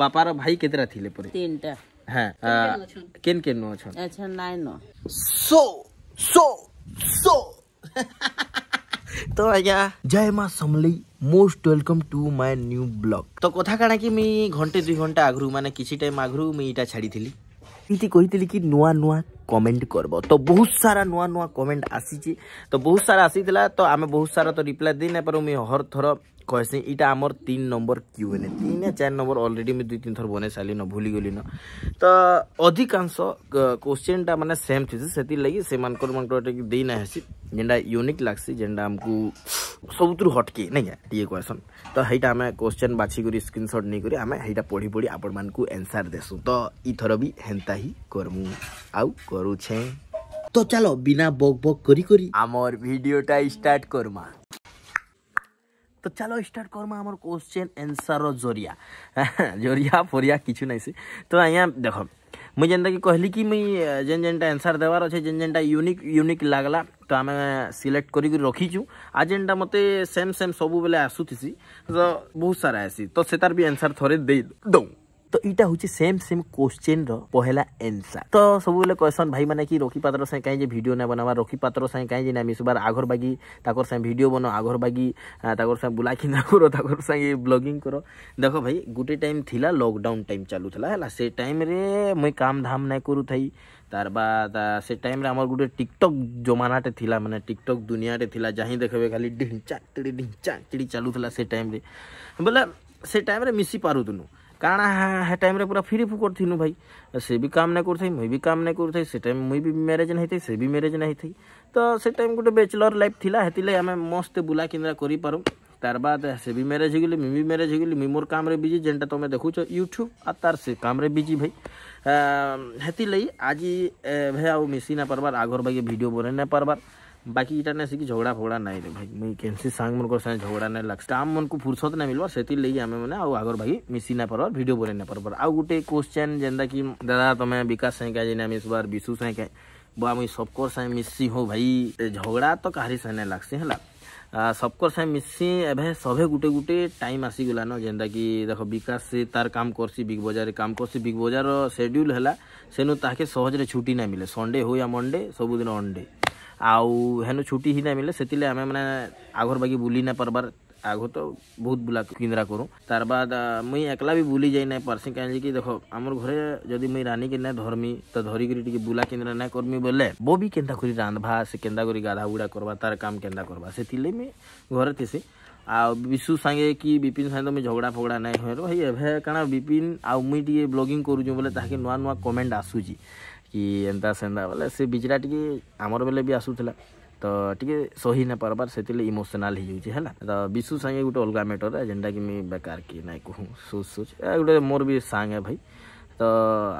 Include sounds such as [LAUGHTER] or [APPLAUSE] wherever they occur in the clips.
ବାପାର ଭାଇ କେତେଟା ଥିଲେ ପରେ ତିନିଟା କେନ୍ କେନ୍ ନୁ ଅଛନ୍ ସୋ ସୋ ସୋ ତ ଆଜ୍ଞା ଜୟ ମା Samalei most welcome to my new blog तो कथा काणा कि मुई घंटे दुई घंटा आगु माने किसी टाइम आगु मुई इटा छाड़ी थी कहती कि नुआ नुआ কমেন্ট করব তো বহুত সারা নূয়া নূয়া কমেন্ট আসিছি তো বহুত সারা আসিলা তো আমি বহুত সারা তো রিপ্লাই দিই না পারু মুই হর থর কহেসি ইটা আমার তিন নম্বর কিউ এনে তিন চার নম্বর অলরেডি মুই দুই তিন থর বনাই সারিন ভুলি গলিন তো অধিকাংশ কোশ্চেনটা মানে সেম থিছে সেতির লাগি সেমানকর মানকর দেই না হেসি যেটা ইউনিক লাগছি যেটা আমকু ସବୁଥିରୁ ହଟକି ନାଇଁ କାଁ ଟିକେ କହେସନ୍ ତ ହେଇଟା ଆମେ କୋଶ୍ଚେନ୍ ବାଛିକରି ସ୍କ୍ରିନ୍ସଟ୍ ନେଇକରି ଆମେ ହେଇଟା ପଢ଼ି ପଢ଼ି ଆପଣମାନଙ୍କୁ ଏନ୍ସାର୍ ଦେସୁଁ ତ ଇଥର ବି ହେନ୍ତା ହିଁ କର୍ମୁ ଆଉ କର୍ করুছে তো চলো বিনা বক বক করি করি আমার ভিডিওটা স্টার্ট করমা তো চলো স্টার্ট করমা আমার কোশ্চেন আনসার জরিয়া জরিয়া ফরিয়া কিছু নাইছে তো আয়া দেখ মুই যেটা কি কহিলি কি মুই যেন যেটা আনসার দেবার আছে যেন যেটা ইউনিক ইউনিক লাগলা তো আমি সিলেক্ট করি রখিছু আর যেটা মতো সেম সেম সবুলে আসুথিসি তো বহুত সারা আসি তো সেটার বি আনসার থরে দেই দৌ তো এইটা হচ্ছে সেম সেম কোশ্চেন র পহেলা এনসার তো সবুলে কহসন ভাই মানে কি রকি পাত্র সাই কাই যে ভিডিও না বানাবা রকি পাত্র সাই কাই যে না মিশবার আগর বাগি তাকর সাই ভিডিও বনো আগর বাগি তাকর সাই বুলাকি না করো তাকর সাই ব্লগিং করো দেখো ভাই গোটে টাইম থিলা লকডাউন টাইম চালু থিলা হেলা সে টাইম রে মুই কাম ধাম নাই করু থাই তার বাদ সে টাইমে আমার গোটে টিকটক জমানাটে লা মানে টিকটক দুনিয়াটে লা যাহি দেখবে খালি ঢিঞ্চা চিড়ি ঢিঞ্চা চিড়ি চালু লা সে টাইমে বলে সে টাইমে মিশি পারুদুনু कारण हे टाइम पूरा फ्री फू कर भाई से भी काम नहीं करें मुई भी काम नहीं करें से टाइम मुई भी मैरेज नहीं थी से भी मैरेज नहीं थी तो से टाइम गोटे बैचलर लाइफ थी से आम मस्त बुला किंदा कर पार तार बाद से भी मैरेज होगी मुझ भी मैरेज होगी मुझ मोर काम बीजे जेनटा तुम देखु यूट्यूब आ तार से काम बीजी भाई हेती लगी आज भाई आशी मिसी ना पार्बार आगर भाई भिड बनई ना पार्बार बाकी इटा ना कि झगड़ा फगड़ा नाई रे भाई मुई केमसी सांग मन सा झगड़ा ना लगे आम मन को फुर्सत ना मिलवा से लगे आम मैंने आगर भाई मिसी ना पार्बार भिड बन ना पार्बार आउ गोटे क्वेश्चन जेनता कि दादा तुम विकास साइका जेना मिसबार विशु साइका बुआ मुई सबकर साए मिसी हो भाई झगड़ा तो कहारी साइने लगसी है सबकर साए मिसी ए सभी गुटे गुटे टाइम आसीगला न जेनता कि देख विकास से तार काम करसी बिग बजार काम करसी बिग बजार सेड्यूल है सेनु ताके सहजरे छुट्टी ना मिले संडे हो या मंडे सबुदिन अंडे ଆଉ ହେନୁ ଛୁଟି ହିଁ ନାଇଁ ମିଲେ ସେଥିଲାଗି ଆମେମାନେ ଆଗର ବାକି ବୁଲି ନାଇଁ ପାରବାର୍ ଆଗ ତ ବହୁତ ବୁଲା କିନ୍ଦ୍ରା କରୁ ତାର ବାଦ ମୁଇଁ ଏକଲା ବି ବୁଲି ଯାଇ ନାଇଁ ପାରସି କାହିଁକି ଦେଖ ଆମର ଘରେ ଯଦି ମୁଇଁ ରାନ୍ଧିକି ନାଇଁ ଧରମି ତ ଧରିକିରି ଟିକେ ବୁଲା କିନ୍ଦ୍ରା ନାଇଁ କରମି ବୋଲେ ବୋ ବି କେନ୍ତା କରି ରାନ୍ଧବା ସେ କେନ୍ତା କରି ଗାଧା ଗୁଡ଼ା କରବା ତାର କାମ କେନ୍ତା କରବା ସେଥିଲାଗି ମୁଇଁ ଘରେ ଥିସି ଆଉ ବିଶୁ ସାଙ୍ଗେ କି ବିପିନ ସାଙ୍ଗେ ତ ମୁଇଁ ଝଗଡ଼ା ଫଗଡ଼ା ନାଇଁ ହୁଏ ଭାଇ ଏବେ କାଣା ବିପିନ ଆଉ ମୁଇଁ ଟିକେ ବ୍ଲଗିଂ କରୁଛୁ ବୋଲେ ତାହାକେ ନୂଆ ନୂଆ କମେଣ୍ଟ ଆସୁଛି କି ଏନ୍ତା ସେନ୍ତା ବୋଲେ ସେ ବିଚରା ଟିକେ ଆମର ବେଲେ ବି ଆସୁଥିଲା ତ ଟିକେ ସହି ନାଇଁ ପାର୍ବାର୍ ସେଥିର୍ଲାଗି ଇମୋସନାଲ୍ ହେଇଯାଉଛେ ହେଲା ତ ବିଶୁ ସାଙ୍ଗେ ଗୋଟେ ଅଲଗା ମେଟର୍ ଯେନ୍ଟାକି ମୁଇଁ ବେକାର କି ନାଇଁ କହୁଁ ସୋଚ୍ ସୋଚ୍ ଏ ଗୋଟେ ମୋର ବି ସାଙ୍ଗ ଭାଇ तो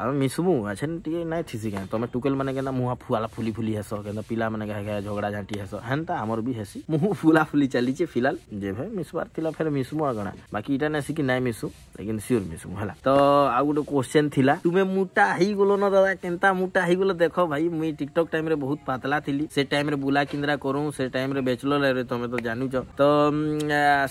आम मिसमु अच्छा टे थी क्या तुम टुकेल मैंने क्या मुह फुआला फुली फुली हेस क्या पिला मैंने झगड़ा झाँटी हेस हेनता आमर भी हेसी मुह फुला फुली चलीचे फिलहाल जे भाई मिसबार थिला फेर मिसमु आगणा बाकी इटा नसी कि नाई मिसु लेकिन सियोर मिसमु है तो आउ गोटे क्वेश्चन थिला तुम्हें मोटा हो गल न दादा के मोटा हो गल देख भाई मुझे टिकटक टाइम बहुत पतला थी से टाइम बुला किंद्रा करूँ से टाइम बेचल लाइफ तुम तो जानुच तो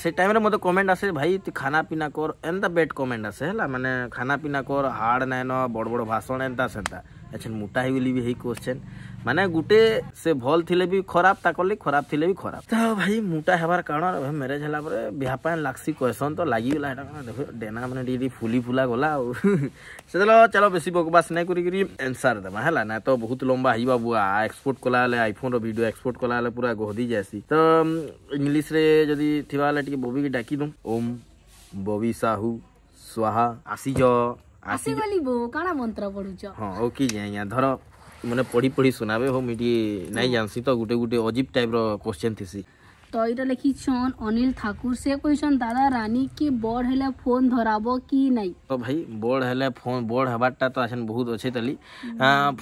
से टाइम मत कमेंट आसे भाई खाना पिना कर एनता बेड कमेंट आसे है मैंने खाना पिना कर हार्ड ଝାଡ଼ ନାଇଁନ ବଡ଼ ବଡ଼ ଭାଷଣ ଏନ୍ତା ସେନ୍ତା ଏଛନ୍ ମୋଟା ହେଇଗଲି ବି ହେଇ କୋଶ୍ଚେନ୍ ମାନେ ଗୁଟେ ସେ ଭଲ୍ ଥିଲେ ବି ଖରାପ ତା କଲେ ଖରାପ ଥିଲେ ବି ଖରାପ ତ ଭାଇ ମୋଟା ହେବାର କାରଣ ମ୍ୟାରେଜ୍ ହେଲା ପରେ ବିହା ପାଇଁ ଲାଗ୍ସି କହେସନ୍ ତ ଲାଗିଗଲା ହେଟା କାଣା ଦେଖ ଡେନା ମାନେ ଟିକେ ଟିକେ ଫୁଲି ଫୁଲା ଗଲା ଆଉ ସେତେବେଳେ ଚାଲ ବେଶୀ ବକବାସ ନାଇଁ କରିକିରି ଏନ୍ସାର୍ ଦେବା ହେଲା ନା ତ ବହୁତ ଲମ୍ବା ହେଇ ବାବୁ ଏକ୍ସପୋର୍ଟ କଲାବେଲେ ଆଇଫୋନ୍ର ଭିଡ଼ିଓ ଏକ୍ସପୋର୍ଟ କଲାବେଲେ ପୁରା ଗହଦି ଯାଏସି ତ ଇଂଲିଶ୍ରେ ଯଦି ଥିବା ବେଲେ ଟିକେ ବୋବିକି ଡାକି ଦଉଁ ଓମ୍ ବବି ସାହୁ ସ୍ୱାହା ଆସିଯ ଆସି ଗଲି ବୋ କାଣ ମନ୍ତ୍ର ପଢୁଛ ହଁ ଓ କି ଯେ ଆଜ୍ଞା ଧର ମାନେ ପଢି ପଢି ଶୁଣାବେ ହଉ ମୁଇଁ ଟିକେ ନାଇଁ ଜାଣିସି ତ ଗୋଟେ ଗୋଟେ ଅଜିବ ଟାଇପ୍ ର କ୍ୱେଶ୍ଚେନ୍ ଥିସି তো এটা লিখিছন অনিল ঠাকুর সে কইছন দাদা রানী কি বড় হেলে ফোন ধরাব কি নাই তো ভাই বড় হেলে ফোন বড় হবারটা তো আছেন বহুত আছে তালি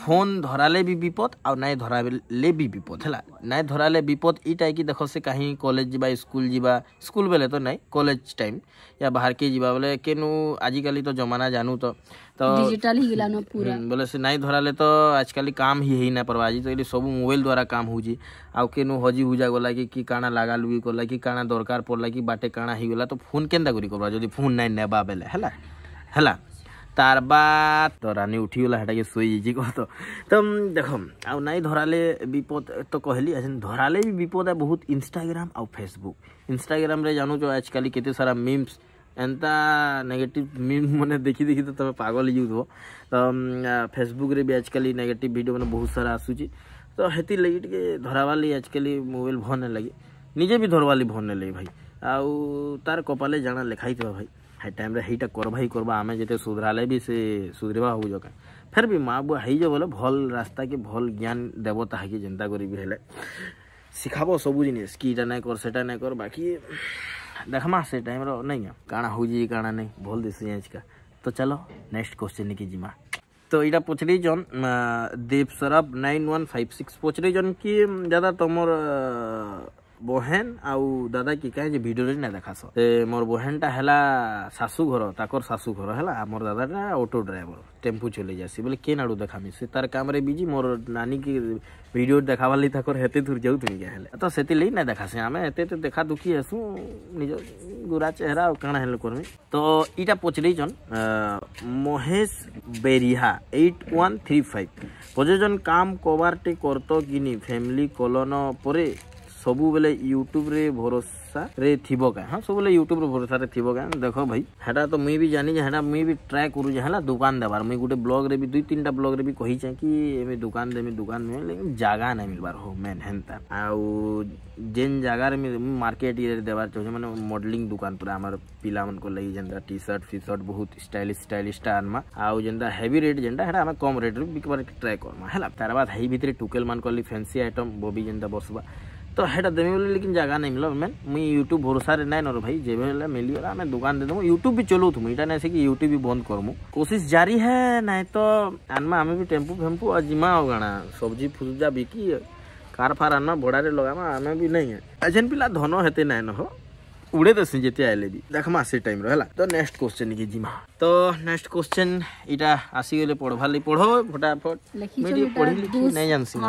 ফোন ধরালে বি বিপদ আর নাই ধরালে বি বিপদ হেলা নাই ধরালে বিপদ ইটাই কি দেখো সে কাহি কলেজ যা স্কুল যা স্কুল বেলে তো নাই কলেজ টাইম ইয়া বাহারকে যা বেলে কেনু আজিকালি তো জমানা জানু তো तो डिजिटल ही गिला ना पूरा हम्म, बोले से नहीं धरा ले तो आजकल काम ही ही ना परवा जी तो ये सब मोबाइल द्वारा काम हो जी आउ के नो हजी हो जा गला कि की काना लगा लुई को लकी काना दरकार पड़ला कि बाटे काना ही गला तो फोन केंदा करी करबा जदी फोन नहीं नेबा बेले हला हला तार बात तो रानी उठी गला हटा के सोई जी को तो तुम तो, देखो आ नहीं धराले विपद तो कहली धरा धराले भी विपद है बहुत इंस्टाग्राम आ फेसबुक इंस्टाग्राम रे जानु जो आजकल केते सारा मीम्स एंता नेगेटिव मीम मैंने देखी देखी तो तुम पगल ही जाऊ तो फेसबुक रे भी आजिकल नेगेटिव भिड मैंने बहुत सारा आसूच तो हेती लगी टे धरवा आजिकल मोबाइल भल नहीं लगे निजे भी धरवाली भल नहीं लगे भाई आउ तार कपाले जाना लिखाई थी तो भाई हाई टाइम हेटा करवा ही करवा आम जिते सुधराले भी से सुधरवा हो जका फिर भी माँ बुआ हो बोले भल रास्ता के भल ज्ञान देव ताकि जिनता करी भी है शिखा सब जिनिस कि नहीं कर सैटा नहीं कर बाकी देखमा से टाइम रो नहीं है काणा हो जी काणा नहीं बोल दिस आज का तो चलो नेक्स्ट क्वेश्चन की जिमा तो यहाँ पचली जन दीप सरब नाइन वन फाइव सिक्स पचली जन कि दादा तुम ବହେନ୍ ଆଉ ଦାଦା କି କାହିଁ ଯେ ଭିଡ଼ିଓରେ ନା ଦେଖାସ ସେ ମୋର ବହେନ୍ଟା ହେଲା ଶାଶୁ ଘର ତାଙ୍କର ଶାଶୁ ଘର ହେଲା ମୋର ଦାଦାଟା ଅଟୋ ଡ୍ରାଇଭର ଟେମ୍ପୁ ଚଲେଇ ଯାସି ବୋଲେ କେନ୍ ଆଡ଼ୁ ଦେଖାମି ସେ ତାର କାମରେ ବିଜି ମୋର ନାନୀକି ଭିଡ଼ିଓ ଦେଖାବାର୍ ଲାଗି ତାଙ୍କର ହେତେ ଦୂର ଯାଉଥିମି କାଁ ହେଲେ ତ ସେଥିର୍ଲାଗି ନାଇଁ ଦେଖାସି ଆମେ ଏତେ ଏତେ ଦେଖା ଦୁଖି ହେସୁଁ ନିଜ ଗୁରା ଚେହେରା ଆଉ କାଣା ହେଲେ କର୍ମି ତ ଇଟା ପଚରେଇଛନ୍ ମହେଶ ବେରିହା ଏଇଟ୍ ୱାନ୍ ଥ୍ରୀ ଫାଇଭ୍ ପ୍ରଯୋଜନ କାମ କବାର୍ଟେ କର୍ତ କିନି ଫ୍ୟାମିଲି କଲନ ପରେ सब बेले यूट्यूब भरोसा रे थी क्या हाँ सब यूट्यूब भरोसा थी क्या देख भाई हेटा तो मुई भी जानी जे हेटा मुई भी ट्राए करूचे है दुकान देवार मुई गोटे ब्लग रे भी दुई तीन टा ब्लग रे भी कही चाहे कि एम दुकान देमी दुकान नुए लेकिन जगह नहीं मिलवार हो मेन हेनता आउ जेन जगार मार्केट ये देवार चाहे मैंने मडलींग दुकान पूरा आम पिला मन को लगी जेनता टी सर्ट फी सर्ट बहुत स्टाइलिश स्टाइलिश टा आनमा आउ जेनता हेवी रेट जेनता है कम रेट्रे बिकवार ट्राए करमा है तार बाद हई भितर टुकेल मान कली फैंसी आइटम बबी जेनता बसवा तो हेटा देवी बोली लेकिन जगह नहीं मिल मैं मुझ यूट्यूब भरोसा नाइन नर भाई जब मिले आम दुकान देदेम यूट्यूब भी चलाऊ थूँ ये यूट्यूब भी बंद करमु कोशिश जारी है तो ना तो आनमा आम भी टेम्पू फेम्पू आ जीमा आओ गाँ सब्जी फुजा बिकी कार फार आनमा भड़ारे लगामा आम भी नहीं है जेन पिला धन हेते ना न उड़े देसि जिते आएले भी देखमा से टाइम रहा तो नेक्स्ट क्वेश्चन की जीमा तो नेक्स्ट क्वेश्चन इटा आसी पढ़वा ले पढ़ो फटाफट तो लिखी पढ़ी नहीं जानसी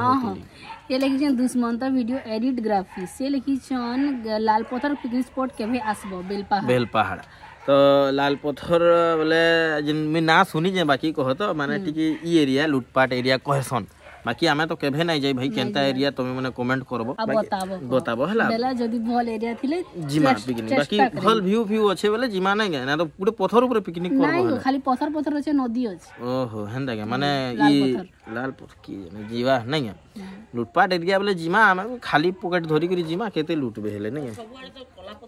ये लिखिछन दुश्मनता वीडियो एडिट ग्राफी से लिखी लाल लालपथर पिकनिक स्पॉट केभे आसबो बेलपहाड़ बेलपहाड़ तो लाल लालपथर बोले जिन मैं ना सुनी जे बाकी कह तो माने हम्म। टिकी ई एरिया लूटपाट एरिया कहसन बाकी आमे तो केभे नाही जाई भाई केनता एरिया तुम्हें माने कमेंट करबो बताबो बताबो हला बेला जदी भल एरिया थिले जिमा पिकनिक बाकी भल व्यू व्यू अछे बोले जिमा गे ना तो पूरे पत्थर ऊपर पिकनिक करबो नाही खाली पत्थर पत्थर अछे नदी अछे ओहो हेंदा के माने ई ଲାଲପୁର କି ଆମେ ଯିବା ନାଇଁ ଲୁଟପାଟ ଏରିଆ ବୋଲେ ଯିମା ଆମେ ଖାଲି ପକେଟ୍ ଧରିକରି ଯିମା କେତେ ଲୁଟବେ ହେଲେ ନାଇଁ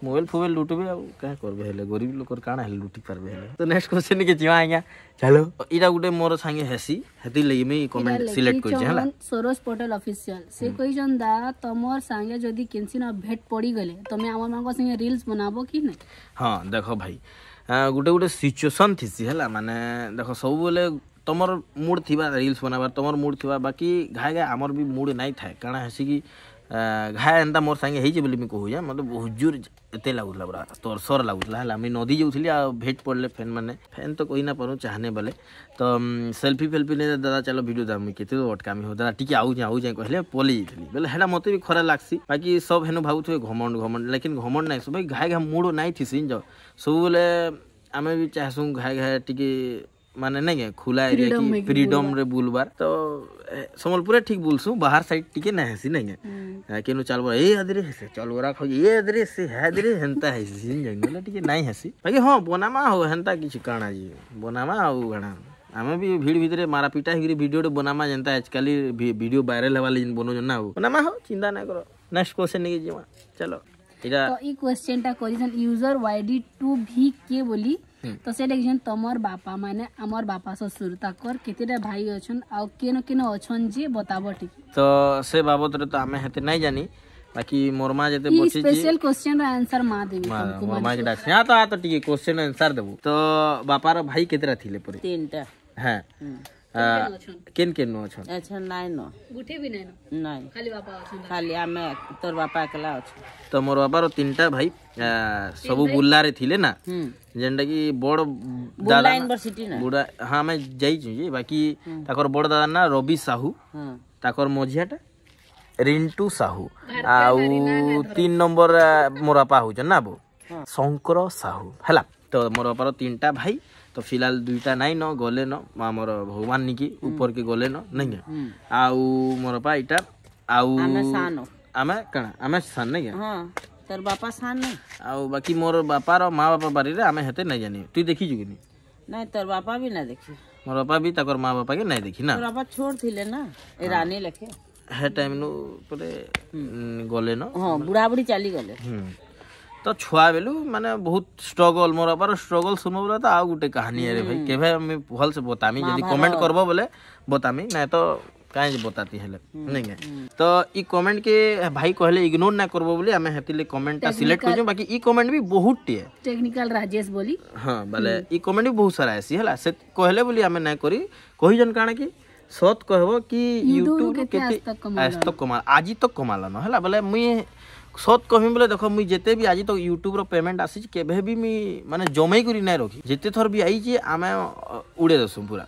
ମୋବାଇଲ ଫୋବାଇଲ ଲୁଟବେ ଆଉ କାଁ କରବେ ହେଲେ ଗରିବ ଲୋକର କାଣା ହେଲେ ଲୁଟି ପାରବେ ହେଲେ ତ ନେକ୍ସଟ କ୍ୱେଶ୍ଚନ୍ କେ ଯିମା ଆଜ୍ଞା ଚାଲ ଏଇଟା ଗୋଟେ ମୋର ସାଙ୍ଗେ ହେସି ହେଥିର୍ ଲାଗି ମୁଇଁ କମେଣ୍ଟ ସିଲେକ୍ଟ କରିଛି ହେଲା ସରୋଜ ପଟେଲ ଅଫିସିଆଲ ସେ କହିଛନ୍ ଦା ତମର ସାଙ୍ଗେ ଯଦି କେନ୍ସିନ ଭେଟ ପଡ଼ିଗଲେ ତମେ ଆମମାନଙ୍କ ସାଙ୍ଗେ ରିଲ୍ସ ବନାବ କି ନାଇଁ ହଁ ଦେଖ ଭାଇ ଗୋଟେ ଗୋଟେ ସିଚୁଏସନ୍ ଥିସି ହେଲା ମାନେ ଦେଖ ସବୁବେଳେ ତମର ମୁଡ଼୍ ଥିବା ରିଲ୍ସ ବନାବାର୍ ତମର ମୁଡ଼୍ ଥିବା ବାକି ଘାଏ ଘାଏ ଆମର ବି ମୁଡ଼୍ ନାଇଁ ଥାଏ କାଣା ହେସି କି ଘାଏ ଏନ୍ତା ମୋର ସାଙ୍ଗେ ହେଇଛି ବୋଲି ମୁଇଁ କହୁଛେ ମୋତେ ବହୁତ ଜୋର ଏତେ ଲାଗୁଥିଲା ପୁରା ତରସର ଲାଗୁଥିଲା ହେଲା ମୁଇଁ ନଦୀ ଯାଉଥିଲି ଆଉ ଭେଟ୍ ପଡ଼ିଲେ ଫ୍ୟାନ୍ମାନେ ଫ୍ୟାନ୍ ତ କହିନାପାରୁ ଚାହାନେ ବେଲେ ତ ସେଲ୍ଫି ଫେଲ୍ଫି ନେଇ ଦାଦା ଚାଲ ଭିଡ଼ିଓ ଦା ମୁଇଁ କେତେ ଅଟକାମି ହଉ ଦାଦା ଟିକେ ଆଉ ଯାଏଁ ଆଉ ଯାଏଁ କହିଲେ ପଲେଇ ଯାଇଥିଲି ବେଲେ ହେଟା ମୋତେ ବି ଖରା ଲାଗ୍ସି ବାକି ସବ୍ ହେନୁ ଭାବୁଥିବେ ଘମଣ୍ଡ ଘମଣ୍ଡ ଲେକିନ୍ ଘମଣ୍ଡ ନାଇଁ ସବୁ ଘାଏ ଘାଏ ମୁଡ଼ ନାଇଁ ଥିସି ସବୁବେଳେ ଆମେ ବି ଚାହେଁସୁଁ ଘାଏ ଘାଏ ଟିକେ माने नहीं क्या खुला एरिया की फ्रीडम रे बुलबार तो समलपुर ठीक बुलसु बाहर साइड टिके ना हसी नहीं है हम्म। केनु चलबो ए अदरे हसे चलबो राख ए अदरे से है अदरे हंता है सीन जंगल ठीक नहीं हसी बाकी हां बनामा हो हंता किछ काणा जी बनामा आउ घणा आमे भी भीड़ भीतरे मारा पीटा हिगरी वीडियो बनामा जनता आजकल वीडियो वायरल हवाले जिन बनो जना हो बनामा हो चिंता ना करो नेक्स्ट क्वेश्चन लेके जीवा चलो तो ये क्वेश्चन टा करिसन यूजर वाईडी2भीके बोली ତ ସେ ଲେଖିଛନ୍ ତମର ବାପାମାନେ ଆମର ବାପା ଶ୍ୱଶୁର ତାଙ୍କର କେତେଟା ଭାଇ ଅଛନ୍ ଆଉ କେନ କେନ ଅଛନ୍ ଯେ ବତାବ ଟିକେ ତ ସେ ବାବଦରେ ତ ଆମେ ହେତେ ନାଇଁ ଜାନି ବାକି ମୋର ମା ଯେତେ ବସିଛି ସ୍ପେଶାଲ କ୍ୱେଶ୍ଚନ ର ଆନ୍ସର ମା ଦେବି ମୋର ମା କି ଡାକ୍ସି ହଁ ତ ଟିକେ କ୍ୱେଶ୍ଚନ ଆନ୍ସର ଦେବୁ ତ ବାପାର ଭାଇ କେତେଟା ଥିଲେ ପରେ ତିନିଟା ହଁ କେନ୍ କେନ୍ ଅଛନ୍ ଏଛନ୍ ନାଇଁନ ଗୁଟେ ବି ନାଇଁନ ନାଇଁ ଖାଲି ବାପା ଅଛନ୍ ଖାଲି ଆମେ ତୋର ବାପା ଏକଲା ଅଛୁ ତ ମୋର ବାପାର ତିନିଟା ଭାଇ ସବୁ ବୁର୍ଲାରେ ଥିଲେ ନା ଯେନ୍ଟା କି ବଡ଼ ଦାଦା ବୁଡ଼ା ହଁ ଆମେ ଯାଇଛୁ ଯେ ବାକି ତାଙ୍କର ବଡ଼ ଦାଦା ନା ରବି ସାହୁ ତାଙ୍କର ମଝିଆଟା ରିଣ୍ଟୁ ସାହୁ ଆଉ ତିନି ନମ୍ବର ମୋର ବାପା ହଉଛନ୍ ନା ବୋ ଶଙ୍କର ସାହୁ ହେଲା ତ ମୋର ଅପାର ତିନିଟା ଭାଇ ତ ଫିଲାଲ ଦୁଇଟା ନାଇଁନ ଗଲେନ ଆମର ଭଗବାନ ନିକି ଉପରକେ ଗଲେନ ନାଇଁ ଆଉ ମୋର ଅପା ଏଇଟା ଆଉ ଆମେ କାଣା ଆମେ ସାନ ନାଇଁ ତୋର ବାପା ସାନ ଆଉ ବାକି ମୋର ବାପାର ମା ବାପା ବାରିରେ ଆମେ ହେତେ ନାଇଁ ଜାନି ତୁ ଦେଖିଛୁ କି ନାଇଁ ତୋର ବାପା ବି ନା ଦେଖି ମୋର ବାପା ବି ତାଙ୍କର ମା ବାପା କେ ନାଇଁ ଦେଖି ନା ବାପା ଛୋଟ ଥିଲେ ନା ଏ ରାନୀ ଲେଖେ ହେ ଟାଇମ୍ ନୁ ପରେ ଗଲେନ ହଁ ବୁଢ଼ା ବୁଢ଼ୀ ଚାଲିଗଲେ तो छुआ बेलू मैंने बहुत स्ट्रगल मोर अबार स्ट्रगल सुनो बोले तो आउ गोटे कहानी है रे भाई हम्म। केबे हम भल से बतामी यदि कमेंट करबो बोले बतामी नै तो काहे जे बताती हैले नै के तो ई कमेंट के भाई कहले इग्नोर ना करबो बोली हमें हेतिले कमेंट ता सिलेक्ट कर बाकी ई कमेंट भी बहुत टी है टेक्निकल राजेश बोली हां भले हम्म। ई कमेंट भी बहुत सारा ऐसी हैला से कहले बोली हमें नै करी कोई जन काने की सत कहबो की YouTube के आज तक कमाल आज तक कमाल न हैला भले मुई सत କହିମି ବେଲେ ଦେଖ ମୁଇଁ ଯେତେ ବି ଆଜି ତ ୟୁଟ୍ୟୁବ୍ର ପେମେଣ୍ଟ ଆସିଛି କେବେ ବି ମୁଇଁ ମାନେ ଜମେଇକରି ନାଇଁ ରଖି ଯେତେ ଥର ବି ଆଇଛି ଆମେ उड़े ଦେସୁଁ ପୁରା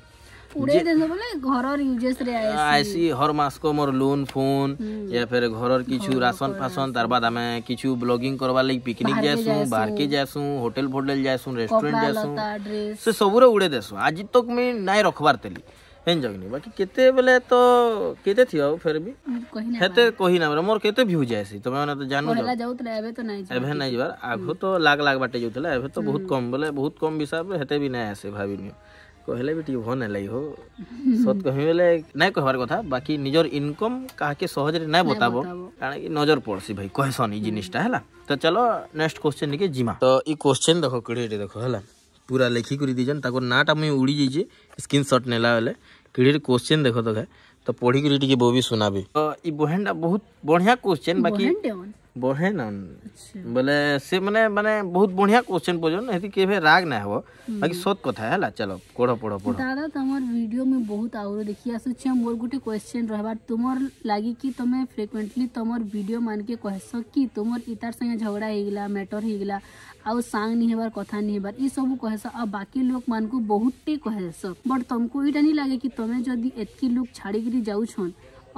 आईसी हर मास को मोर लोन फोन या फिर घर किछु राशन फासन तार बाद हमें किछु ब्लॉगिंग करवा लई पिकनिक जासु बाहर के जासु होटल फोटल जासु रेस्टोरेंट जासु से सबुरे उड़े देसु आज तक मैं नाइ रखबार तेली ହେନ୍ଜଗନି ବାକି କେତେବେଲେ ତ କେତେ ଥିବ ଫେର ବି ହେତେ କହି ନା ମୋର କେତେ ଭ୍ୟୁଜ୍ ଆସି ତମେ ମାନେ ତ ଜାଣୁଛ ଏବେ ନାଇଁ ଯିବାର ଆଗ ତ ଲାଗ ଲାଗ ବାଟେ ଯାଉଥିଲା ଏବେ ତ ବହୁତ କମ ବୋଲେ ବହୁତ କମ ହିସାବରେ ହେତେ ବି ନାଇଁ ଆସେ ଭାବିନିଅ କହିଲେ ବି ଟିକେ ଭଲ ନାଇଁ ଲାଗି ହୋ ସତ କହିବି ବେଲେ ନାଇଁ କହିବାର କଥା ବାକି ନିଜର ଇନକମ୍ କାହାକେ ସହଜରେ ନାଇଁ ବତାବ କାରଣ କି ନଜର ପଡ଼ସି ଭାଇ କହିସନ୍ ଏଇ ଜିନିଷଟା ହେଲା ତ ଚାଲ ନେକ୍ସଟ କ୍ୱେଶ୍ଚନ୍ ଟିକେ ଯିମା ତ ଏଇ କ୍ୱେଶ୍ଚନ୍ ଦେଖ କୋଡ଼ିଏଟି ଦେଖ ହେଲା पूरा लेखिकी दीजन तक नाटा मुझे उड़ी जाइए स्क्रीन सट नेला बेले किड़ी क्वेश्चन देख तो है तो पढ़ी टी बो भी तो ई बहेनटा बहुत बढ़िया क्वेश्चन बाकी बहेन अच्छा। बोले से माने माने बहुत बढ़िया क्वेश्चन पोजन हेती केबे राग ना हो हम्म। बाकी सत कथा हैला चलो पढ़ो पढ़ो पढ़ो दादा तमर वीडियो में बहुत आउरो देखि आसु छ मोर गुटे क्वेश्चन रहबार तुमर लागि कि तमे फ्रीक्वेंटली तमर वीडियो मान के कहसो कि तुमर इतार संगे झगड़ा हेगला मैटर हेगला आउ सांग नि हेबार कथा नि हेबार ई सब कहस आ बाकी लोक मान को बहुत टे कहस बट तुमको इटा नि लागे कि तमे जदी एतकी लोक छाड़ी गिरी जाऊ छन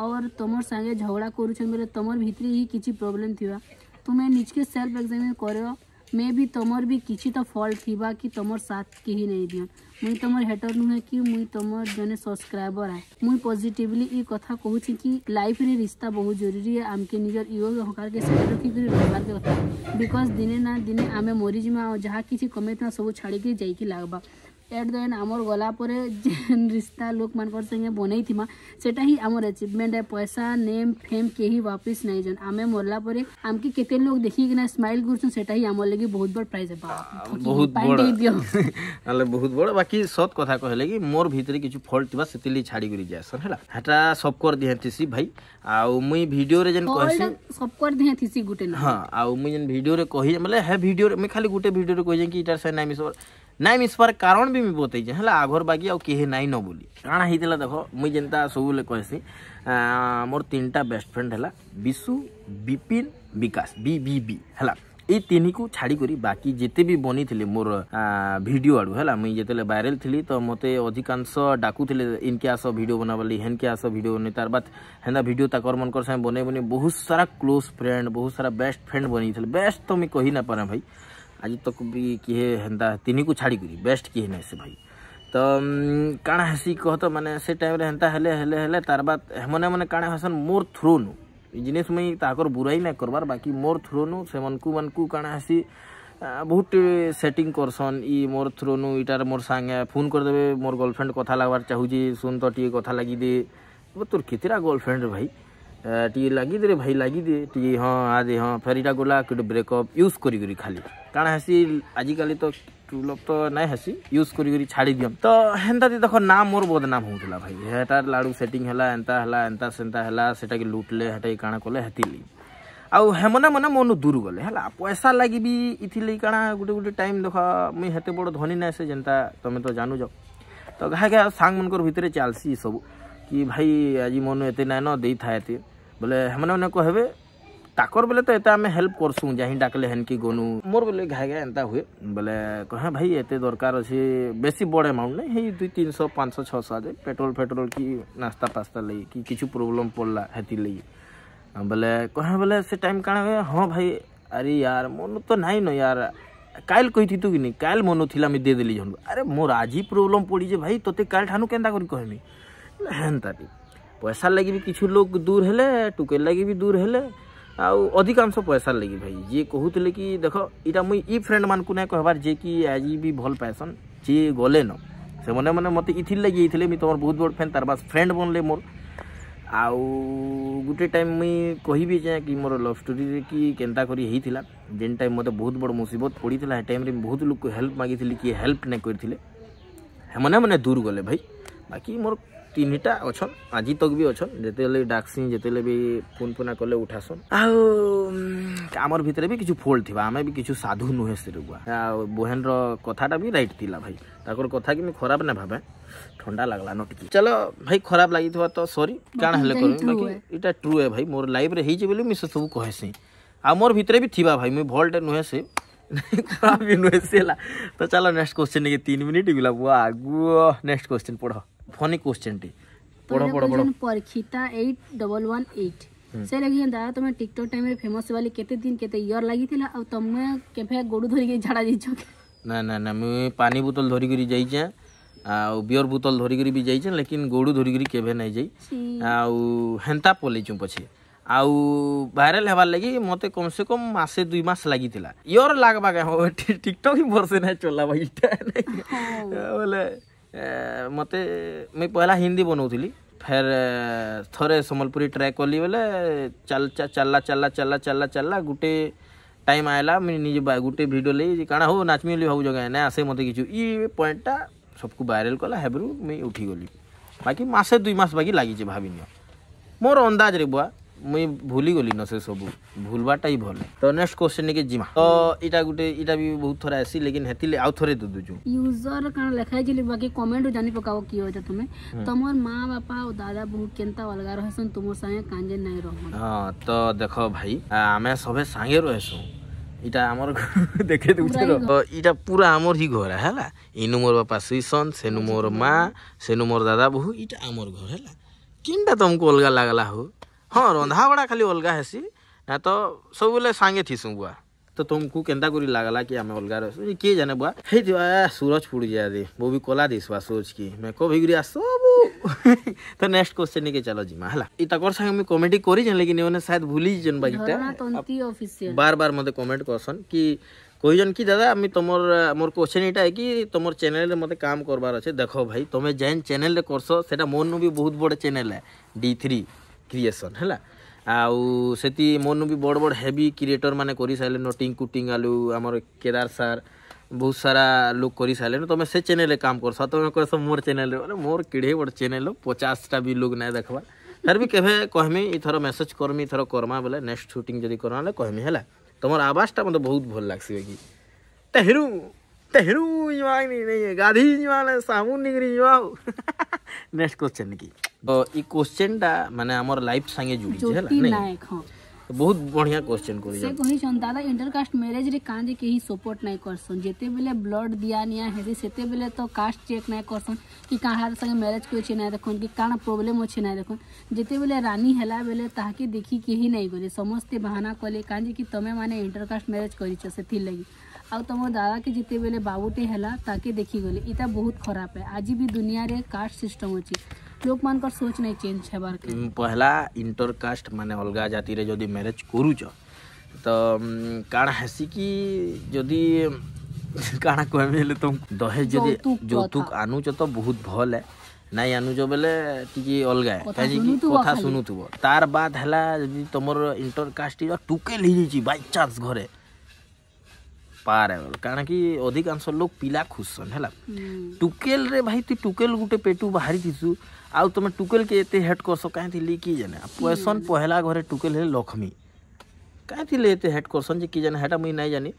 और तुमर संगे झगड़ा करू छन बोले तुमर भितरी ही किछि प्रॉब्लम थिवा तुमे निज के सेल्फ एग्जामिन करयो मे भी तुमर भी किसी तो फल्ट थी कि तुम साथ केही नहीं दि मुई तुम हेटर नुहे कि मुई तुम जन सब्सक्राइबर आए मुई पॉजिटिवली ये कथा कहूँ कि लाइफ रे रिश्ता बहुत जरूरी है आमके निजर इो हकार के सेट रखिक रहबार के कथा बिकज दिने ना दिने आमे मरीजिमा और जहाँ किसी कमे सब छाड़ी जाइकी लगवा ଏଟ୍ ଦ ଏନ୍ ଆମର ଗଲା ପରେ ଯେନ୍ ରିସ୍ତା ଲୋକମାନଙ୍କର ସାଙ୍ଗେ ବନେଇଥିମା ସେଟା ହିଁ ଆମର ଆଚିଭମେଣ୍ଟ ପଇସା ନେମ୍ ଫେମ୍ କେହି ୱାପିସ୍ ନାଇଁ ଜନ୍ ଆମେ ମରିଲା ପରେ ଆମକେ କେତେ ଲୋକ ଦେଖିକିନା ସ୍ମାଇଲ୍ କରୁଛନ୍ ସେଟା ହିଁ ଆମର ଲାଗି ବହୁତ ବଡ଼ ପ୍ରାଇଜ୍ ହେବା ବହୁତ ବଡ଼ ହେଲେ ବହୁତ ବଡ଼ ବାକି ସତ କଥା କହିଲେ କି ମୋର ଭିତରେ କିଛି ଫଲ୍ଟ ଥିବା ସେଥିଲାଗି ଛାଡ଼ିକରି ଯାଏସନ୍ ହେଲା ହେଟା ସବକର ଦିହାଥିସି ଭାଇ ଆଉ ମୁଇଁ ଭିଡ଼ିଓରେ ଯେନ୍ କହିସି ସବକର ଦିହାଥିସି ଗୁଟେ ହଁ ଆଉ ମୁଇଁ ଯେନ୍ ଭିଡ଼ିଓରେ କହି ବୋଲେ ହେ ଭିଡ଼ିଓରେ ମୁଇଁ ଖାଲି ଗୁଟେ ଭିଡ଼ିଓରେ କହିଛେଁ କି ଇଟାର ସାଙ୍ଗେ ନାଇଁ ମିଶବାର ନାଇଁ ମିଶବାର କାରଣ ବି ମୁଇଁ ବତେଇଛେ ହେଲା ଆଘର ବାକି ଆଉ କେହି ନାଇଁ ନ ବୋଲି କାଣା ହେଇଥିଲା ଦେଖ ମୁଇଁ ଯେନ୍ତା ସବୁବେଳେ କହେସି ମୋର ତିନିଟା ବେଷ୍ଟ ଫ୍ରେଣ୍ଡ ହେଲା ବିଶୁ ବିପିନ ବିକାଶ ବି ବି ବି ହେଲା ଏଇ ତିନିକୁ ଛାଡ଼ିକରି ବାକି ଯେତେ ବି ବନିଥିଲେ ମୋର ଭିଡ଼ିଓ ଆଡ଼ୁ ହେଲା ମୁଇଁ ଯେତେବେଳେ ଭାଇରାଲ୍ ଥିଲି ତ ମୋତେ ଅଧିକାଂଶ ଡାକୁଥିଲେ ଇନ୍କେ ଆସ ଭିଡ଼ିଓ ବନା ବୋଲି ହେନ୍କେ ଆସ ଭିଡ଼ିଓ ବନେଇ ତାର୍ ବାଦ୍ ହେନ୍ତା ଭିଡ଼ିଓ ତାକର୍ ମାନଙ୍କର ସାଙ୍ଗେ ବନେଇ ବନେଇ ବହୁତ ସାରା କ୍ଲୋଜ୍ ଫ୍ରେଣ୍ଡ ବହୁତ ସାରା ବେଷ୍ଟ ଫ୍ରେଣ୍ଡ ବନେଇଥିଲେ ବେଷ୍ଟ ତ ମୁଇଁ କହି ନାଇପାରେ ଭାଇ आज तक भी किए हेन्ता तीन को छाड़ी बेस्ट किए ना से भाई तो कण हसी कह तो मैंने से टाइम हेन्ता तार बात हेमने मैंने कण हसन मोर थ्रो नु जिनिस मुई ताकर बुराई ना करवार बाकी मोर थ्रो नु से कण हसी बहुत सेटिंग करसन इ मोर थ्रू नु इटार मोर सांगे फोन कर देबे मोर गर्लफ्रेंड कथा लगवार चाहूँ सुन तो टे कथा लगी दे तोर कितरा गर्लफ्रेंड भाई ଟିକେ ଲାଗିଦେରେ ଭାଇ ଲାଗିଦେ ଟିକେ ହଁ ଆଦି ହଁ ଫେରିଟା ଗଲା ଗୋଟେ ବ୍ରେକଅପ୍ ୟୁଜ୍ କରିକରି ଖାଲି କାଣା ହେସି ଆଜିକାଲି ତ ଟୁଲପ୍ ତ ନାଇଁ ହେସି ୟୁଜ୍ କରିକରି ଛାଡ଼ି ଦିଅନ୍ ତ ହେନ୍ତା ଦେଖ ନା ମୋର ବଦନାମ ହଉଥିଲା ଭାଇ ହେଟାର ଲାଡ଼ୁ ସେଟିଂ ହେଲା ଏନ୍ତା ହେଲା ଏନ୍ତା ସେନ୍ତା ହେଲା ସେଟାକେ ଲୁଟ୍ଲେ ହେଟାକି କାଣା କଲେ ହେଥିଲି ଆଉ ହେମନା ମନେ ମନୁ ଦୂର ଗଲେ ହେଲା ପଇସା ଲାଗି ବି ଇଥିଲାଗି କାଣା ଗୋଟେ ଗୋଟେ ଟାଇମ୍ ଦେଖ ମୁଇଁ ହେତେ ବଡ଼ ଧନୀ ନାଇଁ ସେ ଯେନ୍ତା ତମେ ତ ଜାନୁଛ ତ ଘାଏ ଘାଏ ସାଙ୍ଗମାନଙ୍କର ଭିତରେ ଚାଲ୍ସି ସବୁ कि भाई आज मन एत ना न दे था बोले हमने कहे ताकर बोले तो ये आम हेल्प करसू जहाँ डाकले हेन कि गनु मोर बोले घाय घाय एंता हुए बोले कह भाई एत दरकार अच्छे बेस बड़ एमाउंट ना दुई तीन सौ पाँच सौ छः सौ पेट्रोल फेट्रोल कि नास्ता पास्ता ले कि किछ प्रोब्लम पड़ा हेति लगी बोले कह बोले से टाइम कण हाँ भाई अरे यार मन तो नाई न यार कल कही थी तू कि नहीं कल मनु थी देदेली जन अरे मोर आज ही प्रोब्लम पड़ीजे भाई तोते कल ठानू के कहमी हेन्ताटी पैसा लगे भी किसी लोग दूर हेले टुके लगे भी दूर हेले आधिकाश पैसार लगे भाई जी कहते कि देख इटा मुई इ फ्रेंड मानक ना कहबार जे कि आज भी भल पैसन जी गले न से मैंने मैंने मत इथिर लगे ये मुझे तुम बहुत बड़ फ्रेंड तार बास फ्रेंड बनले मोर आउ गोटे टाइम मुई कह कि मोर लव स्टोरी कि केन्ता करा जेन टाइम मत बहुत बड़ मुसीबत पड़ी है टाइम बहुत लोग को हेल्प मागि किए हेल्प नहीं करें मैंने मैंने दूर गले भाई बाकी मोर ତିନିଟା ଅଛନ୍ ଆଜି ତକ୍ ବି ଅଛନ୍ ଯେତେବେଳେ ଡାକ୍ସି ଯେତେବେଳେ ବି ଫୋନ୍ ଫୋନା କଲେ ଉଠାସନ୍ ଆଉ ଆମର ଭିତରେ ବି କିଛି ଫୋଲ୍ଡ ଥିବା ଆମେ ବି କିଛି ସାଧୁ ନୁହେଁ ସେରୁଗୁଆ ଆଉ ବୋହେନର କଥାଟା ବି ରାଇଟ୍ ଥିଲା ଭାଇ ତାଙ୍କର କଥା କି ମୁଁ ଖରାପ ନା ଭାବେ ଥଣ୍ଡା ଲାଗଲାନ ଟିକେ ଚାଲ ଭାଇ ଖରାପ ଲାଗିଥିବା ତ ସରି କାଣା ହେଲେ କହିବି ବାକି ଇଟା ଟ୍ରୁ ଏ ଭାଇ ମୋର ଲାଇଫ୍ରେ ହେଇଛି ବୋଲି ମୁଁ ସେସବୁ କହେସି ଆଉ ମୋର ଭିତରେ ବି ଥିବା ଭାଇ ମୁଇଁ ଭଲ୍ଟେ ନୁହେଁ ସେ खराब भी नुहे से तो चलो नेक्स्ट क्वेश्चन तीन मिनट गला बुआ आगु नेक्स्ट क्वेश्चन पढ़ ଫନି କୋଶ୍ଚିନ୍ଟି ପଢ଼ ପଢ଼ ପଢ଼ ପରୀକ୍ଷିତା ଏଇଟ୍ ଡବଲ୍ ୱାନ୍ ଏଇଟ୍ ସେ ଲାଗି ହେନ୍ତା ତମେ ଟିକ୍ଟକ୍ ଟାଇମ୍ରେ ଫେମସ୍ ହେବାଲି କେତେ ଦିନ କେତେ ଇୟର୍ ଲାଗିଥିଲା ଆଉ ତମେ କେବେ ଗୋଡ଼ ଧରିକି ଝାଡ଼ା ଯାଇଛ ନା ନା ନା ମୁଇଁ ପାନି ବୋତଲ ଧରିକିରି ଯାଇଛେଁ ଆଉ ବିୟର୍ ବୋତଲ ଧରିକିରି ବି ଯାଇଛେଁ ଲେକିନ୍ ଗୋଡ଼ୁ ଧରିକିରି କେବେ ନାଇଁ ଯାଇ ଆଉ ହେନ୍ତା ପଲେଇଛୁ ପଛେ ଆଉ ଭାଇରାଲ୍ ହେବାର୍ ଲାଗି ମୋତେ କମ୍ ସେ କମ୍ ମାସେ ଦୁଇ ମାସ ଲାଗିଥିଲା ଇୟର୍ ଲାଗ୍ବା କାଁ ଟିକ୍ଟକ୍ ହିଁ ବର୍ଷେ ନାଇଁ ଚଲାବା ଇଟା ବୋଲେ ମୋତେ ମୁଇଁ ପହେଲା ହିନ୍ଦୀ ବନଉଥିଲି ଫେର୍ ଥରେ ସମ୍ବଲପୁରୀ ଟ୍ରାଏ କଲି ବେଲେ ଚାଲିଲା ଚାଲିଲା ଚାଲିଲା ଚାଲିଲା ଚାଲିଲା ଗୁଟେ ଟାଇମ୍ ଆଇଲା ମୁଇଁ ନିଜେ ଗୁଟେ ଭିଡ଼ିଓ ନେଇ କାଣା ହଉ ନାଚ୍ମି ବୋଲି ଭାବୁଛ କାଁ ନାଇଁ ଆସେ ମୋତେ କିଛି ଇ ପଏଣ୍ଟଟା ସବକୁ ଭାଇରାଲ୍ କଲା ହେବରୁ ମୁଇଁ ଉଠିଗଲି ବାକି ମାସେ ଦୁଇ ମାସ ବାକି ଲାଗିଛେ ଭାବିନିଅ ମୋର ଅନ୍ଦାଜରେ ବୁଆ ମୁଇଁ ଭୁଲି ଗଲିନ ସେ ସବୁ ଭୁଲବାଟା ହିଁ ଭଲ ତ ନେକ୍ସଟ କ୍ୱେଶ୍ଚନ ନେଇକି ଯିମା ତ ଇଟା ଗୁଟେ ଇଟା ବି ବହୁତ ଥର ଆସି ଲେକିନ ହେତିଲେ ଆଉ ଥରେ ଦୁ ଦୁଛୁ ୟୁଜର କାଣ ଲେଖା ହେଇଛି ବାକି କମେଣ୍ଟ ରୁ ଜାନି ପକାବ କି ଅଛ ତୁମେ ତମର ମା ବାପା ଆଉ ଦାଦା ବୋହୁ କେନ୍ତା ଅଲଗା ରହେସନ୍ ତୁମର ସାଙ୍ଗେ କାଞ୍ଜେ ନାଇଁ ରହ ହଁ ତ ଦେଖ ଭାଇ ଆମେ ସଭେ ସାଙ୍ଗେ ରହେସୁଁ ଇଟା ଆମର ଦେଖେଇ ଦେଉଛେ ଇଟା ପୁରା ଆମର ହିଁ ଘର ହେଲା ଇନୁ ମୋର ବାପା ଶୁଇସନ୍ ସେନୁ ମୋର ମା ସେନୁ ମୋର ଦାଦା ବୋହୁ ଇଟା ଆମର ଘର ହେଲା କେନ୍ଟା ତମକୁ ଅଲଗା ଲାଗ୍ଲା ହଉ ହଁ ରନ୍ଧାବଢ଼ା ଖାଲି ଅଲଗା ହେସି ନା ତ ସବୁବେଳେ ସାଙ୍ଗେ ଥିସୁଁ ବୁଆ ତ ତମକୁ କେନ୍ତା କରି ଲାଗ୍ଲା କି ଆମେ ଅଲଗା ରହିଛୁ କିଏ ଜାନେ ବୁଆ ହେଇଥିବା ସୂରଜ ପଡ଼ୁଛି ଆଦି ବୋଉ ବି କଲା ଦେଇସୁଆ ସୂରଜ କି ମେକଅପ୍ ହେଇକରି ଆସବୁ ତ ନେକ୍ସଟ କ୍ୱେଶ୍ଚନ୍ କେ ଚାଲ ଯିମା ହେଲା ଇ ତାଙ୍କର ସାଙ୍ଗେ ମୁଇଁ କମେଡ଼ି କରିଛେନ୍ ଲେକିନ୍ ଏମାନେ ସାୟଦ ଭୁଲି ଯେନ୍ ବାକିଟା ବାର ବାର ମୋତେ କମେଣ୍ଟ କରସନ୍ କି କହିଛନ୍ କି ଦାଦା আমি তোমার মোর কোশ্চেন এটা কি তোমার চ্যানেলে মতো কাম করবার আছে দেখো ভাই তুমি যেন চ্যানেলে করছো সেটা মোর নু বি বহুত বড় চ্যানেল ডি থ্রি क्रिएसन है आउ सेति भी बड़ बड़ हेवी क्रिएटर मैंने सारे न टिंकू टिंग आलू आमर केदार सार बहुत सारा लोक कर सारे तुम से चैनल काम कर तुम कह मोर चैनल अरे मोर केड़े बड़ चैनल पचासटा भी लोक ना देखा फिर भी केवे कहमी इथर मेसेज करमी इथर करमा बोले नेक्स्ट सुटिंग जदि करना कहमी है तुम आवाज़टा मतलब बहुत भल लगस कि हेरू नेक्स्ट क्वेश्चन की तो ये क्वेश्चन टा माने हमर लाइफ संगे जुड़ी छे हला नहीं हां बहुत बढ़िया क्वेश्चन करी से कहि छन दादा इंटरकास्ट मैरिज रे कांजे के ही सपोर्ट नहीं करसन जेते बेले ब्लड दिया निया हेसी सेते बेले तो कास्ट चेक नहीं करसन कि काहार संगे मैरिज कोइ छे नहीं देखन कि काना प्रॉब्लम होछे नहीं देखन जेते बेले रानी हेला बेले ताके देखी केही नहीं गले समस्ते बहाना कले कांजे कि तमे माने इंटरकास्ट मैरिज करी छे सेथि लगी ଆଉ ତୁମ ଦାଦାକେ ଯେତେବେଳେ ବାବୁଟେ ହେଲା ତାକେ ଦେଖିଗଲେ ଇଟା ବହୁତ ଖରାପ ହେ ଆଜି ବି ଦୁନିଆରେ କାଷ୍ଟ ସିଷ୍ଟମ ଅଛି ଲୋକମାନଙ୍କର ସୋଚ ନାଇଁ ଚେଞ୍ଜ ହେବାର୍ ପହଲା ଇଣ୍ଟର କାଷ୍ଟ ମାନେ ଅଲଗା ଜାତିରେ ଯଦି ମ୍ୟାରେଜ କରୁଛ ତ କାଣା ହେସି କି ଯଦି କାଣା କହିବି ହେଲେ ତୁମକୁ ଦହେଜ ଯଦି ଯୌତୁକ ଆନୁଛ ତ ବହୁତ ଭଲ ହେ ନାଇଁ ଆନୁଛ ବେଲେ ଟିକେ ଅଲଗା କାହିଁକି କଥା ଶୁଣୁଥିବ ତାର ବାଦ ହେଲା ଯଦି ତମର ଇଣ୍ଟର କାଷ୍ଟ ଟୁକେଲ ହେଇଯାଇଛି ବାଇ ଚାନ୍ସ ଘରେ कम्पारेबल कारण कि अधिकांश लोग पिला खुशन है हम्म। टुकेल रे भाई तु टुकेल गुटे पेटू बाहरी थीसु आ तुम टुकेल के एत हेट करस कहीं थी कि जाने हम्म। पैसन पहला घरे टुकेल है लक्ष्मी कहीं थी एत हेट करसन जे कि जाने हेटा मुई नहीं जानी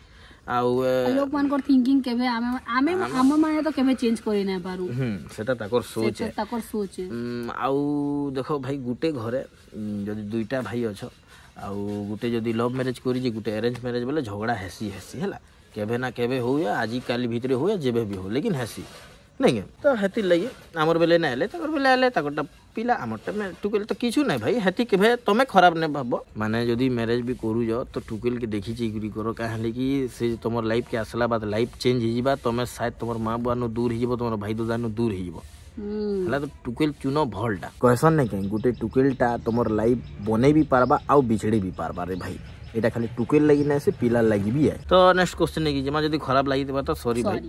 आउ लोग मान कर थिंकिंग केबे आमे आमे हम माने तो केबे चेंज करि नै पारु हम हम्म, सेटा ताकर सोच है ताकर सोच है आउ देखो भाई गुटे घरे जदि दुईटा भाई अछ आउ गुटे जदि लव मैरिज करी जे गुटे अरेंज मैरिज बोले झगड़ा हेसी हेसी हैला কেবে না কেবে হউয়া আজিকালি ভিতরে হউয়া যেবে বি হউ লেকিন হেসি ନାଇଁ କି ତ ହେଥିର୍ ଲାଗି ଆମର ବେଲେ ନାଇଁ ହେଲେ ତାଙ୍କର ବେଲେ ହେଲେ ତାଙ୍କରଟା ପିଲା ଆମରଟା ଟୁକେଲ ତ କିଛି ନାଇଁ ଭାଇ ହେଥି କେବେ ତମେ ଖରାପ ନାଇଁ ଭାବ ମାନେ ଯଦି ମ୍ୟାରେଜ୍ ବି କରୁଛ ତ ଟୁକେଲକେ ଦେଖି ଚେଇକିରି କର କାଁ ହେଲେ କି ସେ ତମର ଲାଇଫ୍କେ ଆସିଲା ବାଦ ଲାଇଫ୍ ଚେଞ୍ଜ ହେଇଯିବା ତମେ ସାୟଦ ତମର ମା ବୁଆନୁ ଦୂର ହେଇଯିବ ତମର ଭାଇ ଦଦାନୁ ଦୂର ହେଇଯିବ ହେଲା ତ ଟୁକେଲ ଚୁନ ଭଲଟା କହେସନ୍ ନାଇଁ କାଇଁ ଗୋଟେ ଟୁକେଲଟା ତମର ଲାଇଫ୍ ବନେଇ ବି ପାରବା ଆଉ ବିଛେଡ଼ି ବି ପାରବା ରେ ଭାଇ এটা খালি টুকের লাগি না সে পিলার লাগি বি তো নেক্সট কোশ্চেন নেকি জমা যদি খারাপ লাগি দেবা তো সরি ভাই